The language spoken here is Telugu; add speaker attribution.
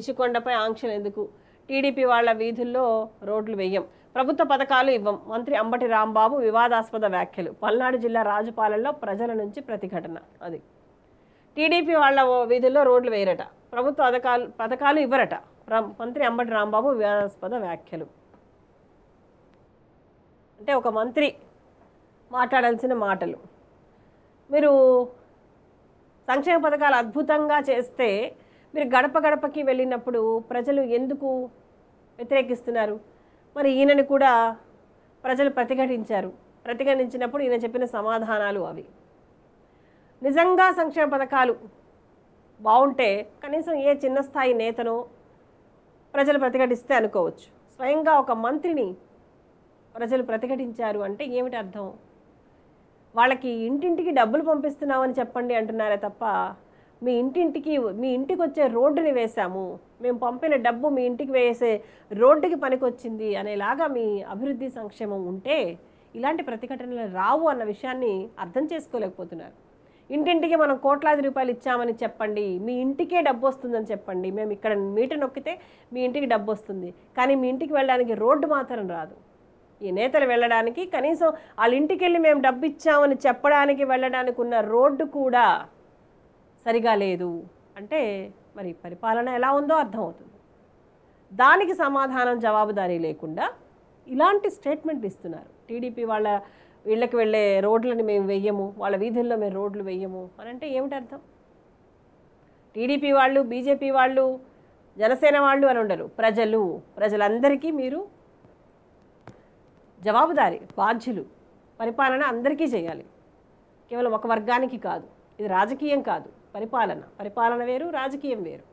Speaker 1: రిషికొండపై ఆంక్షలు ఎందుకు టీడీపీ వాళ్ల వీధుల్లో రోడ్లు వేయం ప్రభుత్వ పథకాలు ఇవ్వం మంత్రి అంబటి రాంబాబు వివాదాస్పద వ్యాఖ్యలు పల్నాడు జిల్లా రాజుపాలెంలో ప్రజల నుంచి ప్రతిఘటన అది టీడీపీ వాళ్ళ వీధుల్లో రోడ్లు వేయరట ప్రభుత్వ పథకాలు పథకాలు ఇవ్వరట మంత్రి అంబటి రాంబాబు వివాదాస్పద వ్యాఖ్యలు అంటే ఒక మంత్రి మాట్లాడాల్సిన మాటలు మీరు సంక్షేమ పథకాలు అద్భుతంగా చేస్తే మీరు గడప గడపకి వెళ్ళినప్పుడు ప్రజలు ఎందుకు వ్యతిరేకిస్తున్నారు మరి ఈయనని కూడా ప్రజలు ప్రతిఘటించారు ప్రతిఘటించినప్పుడు ఈయన చెప్పిన సమాధానాలు అవి నిజంగా సంక్షేమ పథకాలు బాగుంటే కనీసం ఏ చిన్న స్థాయి నేతనో ప్రజలు ప్రతిఘటిస్తే అనుకోవచ్చు స్వయంగా ఒక మంత్రిని ప్రజలు ప్రతిఘటించారు అంటే ఏమిటి అర్థం వాళ్ళకి ఇంటింటికి డబ్బులు పంపిస్తున్నామని చెప్పండి అంటున్నారే తప్ప మీ ఇంటింటికి మీ ఇంటికి వచ్చే రోడ్డుని వేశాము మేము పంపిన డబ్బు మీ ఇంటికి వేసే రోడ్డుకి పనికొచ్చింది అనేలాగా మీ అభివృద్ధి సంక్షేమం ఉంటే ఇలాంటి ప్రతిఘటనలు రావు అన్న విషయాన్ని అర్థం చేసుకోలేకపోతున్నారు ఇంటింటికి మనం కోట్లాది రూపాయలు ఇచ్చామని చెప్పండి మీ ఇంటికే డబ్బు వస్తుందని చెప్పండి మేము ఇక్కడ మీట నొక్కితే మీ ఇంటికి డబ్బు వస్తుంది కానీ మీ ఇంటికి వెళ్ళడానికి రోడ్డు మాత్రం రాదు ఈ నేతలు వెళ్ళడానికి కనీసం వాళ్ళ ఇంటికి వెళ్ళి మేము డబ్బు ఇచ్చామని చెప్పడానికి వెళ్ళడానికి ఉన్న రోడ్డు కూడా సరిగా లేదు అంటే మరి పరిపాలన ఎలా ఉందో అర్థమవుతుంది దానికి సమాధానం జవాబుదారీ లేకుండా ఇలాంటి స్టేట్మెంట్ ఇస్తున్నారు టీడీపీ వాళ్ళ వీళ్ళకి వెళ్ళే రోడ్లని మేము వెయ్యము వాళ్ళ వీధుల్లో మేము రోడ్లు వెయ్యము అని అంటే ఏమిటి అర్థం టీడీపీ వాళ్ళు బీజేపీ వాళ్ళు జనసేన వాళ్ళు అని ఉండరు ప్రజలు ప్రజలందరికీ మీరు జవాబుదారి బాధ్యులు పరిపాలన అందరికీ చేయాలి కేవలం ఒక వర్గానికి కాదు ఇది రాజకీయం కాదు పరిపాలన పరిపాలన వేరు రాజకీయం వేరు